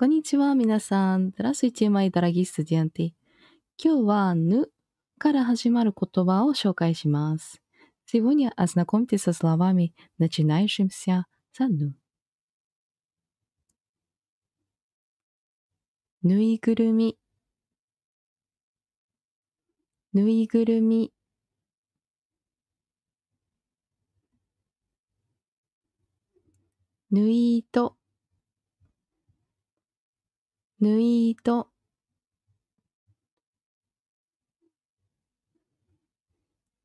こんにちは、皆さん。ラス1マイダラギスディアンティ。今日は、ぬから始まる言葉を紹介します。Сегодня о з н а к о м ь т е с о словами, начинающимся ぬいぐるみぬいぐるみぬいと。ぬいと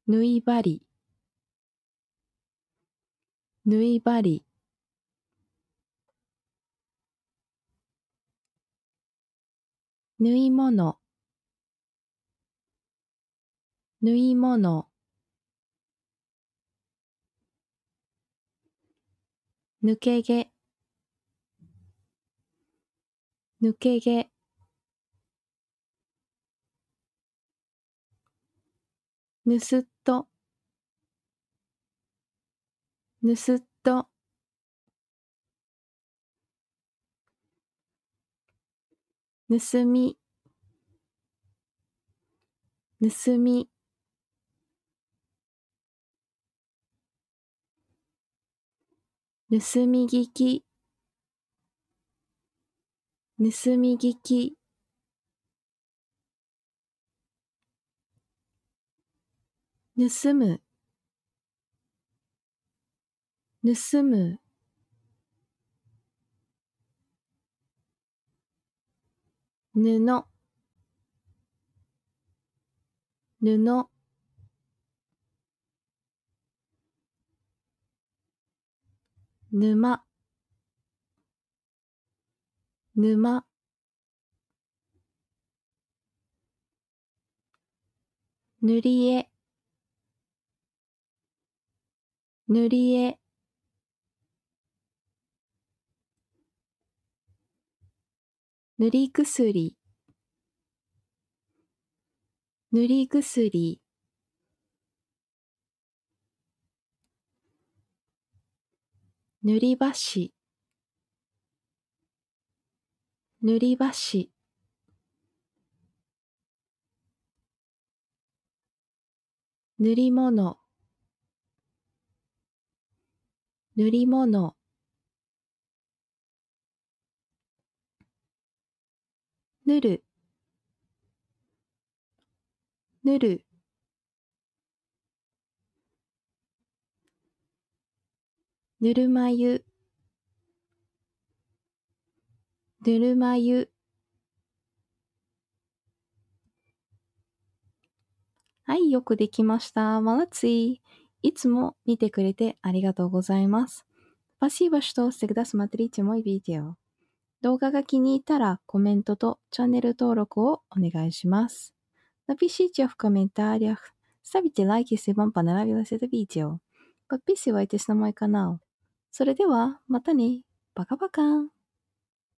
縫い針縫い針縫い物縫い物抜け毛抜け毛ぬすっとぬすっとぬすみぬすみぬすみ聞き盗み聞き盗む盗む布布沼沼塗り絵塗り絵塗り薬塗り薬塗り箸塗り箸塗り物塗り物塗る塗る塗るま湯ぬるま湯はい、よくできました。まラつい。いつも見てくれてありがとうございます。パシーバシとセグダスマトリチモイビデオ。動画が気に入ったらコメントとチャンネル登録をお願いします。ナ a シーチ z フコメンタ o m e n t a r z a c h s t a w c i ラ like, jeśli Wam п о н р а それでは、またね。バカバカン。